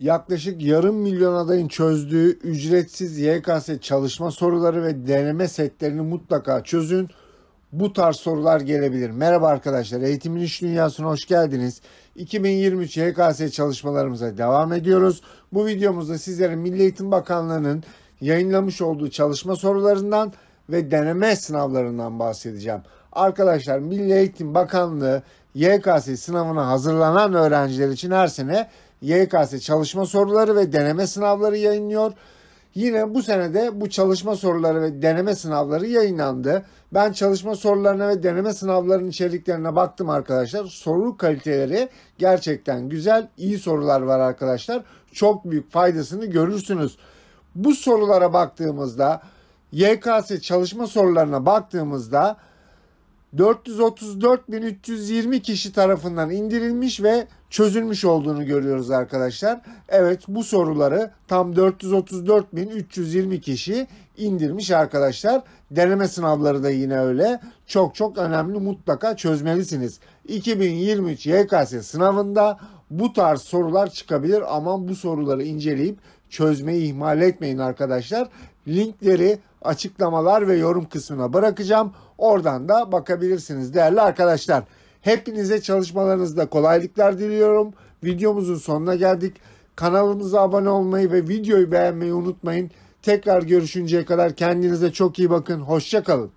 Yaklaşık yarım milyon adayın çözdüğü ücretsiz YKS çalışma soruları ve deneme setlerini mutlaka çözün. Bu tarz sorular gelebilir. Merhaba arkadaşlar, Eğitimin İş Dünyası'na hoş geldiniz. 2023 YKS çalışmalarımıza devam ediyoruz. Bu videomuzda sizlere Milli Eğitim Bakanlığı'nın yayınlamış olduğu çalışma sorularından ve deneme sınavlarından bahsedeceğim. Arkadaşlar Milli Eğitim Bakanlığı YKS sınavına hazırlanan öğrenciler için her sene YKS çalışma soruları ve deneme sınavları yayınlıyor. Yine bu sene de bu çalışma soruları ve deneme sınavları yayınlandı. Ben çalışma sorularına ve deneme sınavlarının içeriklerine baktım arkadaşlar. Soru kaliteleri gerçekten güzel, iyi sorular var arkadaşlar. Çok büyük faydasını görürsünüz. Bu sorulara baktığımızda YKS çalışma sorularına baktığımızda 434.320 kişi tarafından indirilmiş ve çözülmüş olduğunu görüyoruz arkadaşlar. Evet bu soruları tam 434.320 kişi indirmiş arkadaşlar. Deneme sınavları da yine öyle. Çok çok önemli mutlaka çözmelisiniz. 2023 YKS sınavında bu tarz sorular çıkabilir. Aman bu soruları inceleyip çözmeyi ihmal etmeyin arkadaşlar linkleri açıklamalar ve yorum kısmına bırakacağım. Oradan da bakabilirsiniz değerli arkadaşlar. Hepinize çalışmalarınızda kolaylıklar diliyorum. Videomuzun sonuna geldik. Kanalımıza abone olmayı ve videoyu beğenmeyi unutmayın. Tekrar görüşünceye kadar kendinize çok iyi bakın. Hoşçakalın.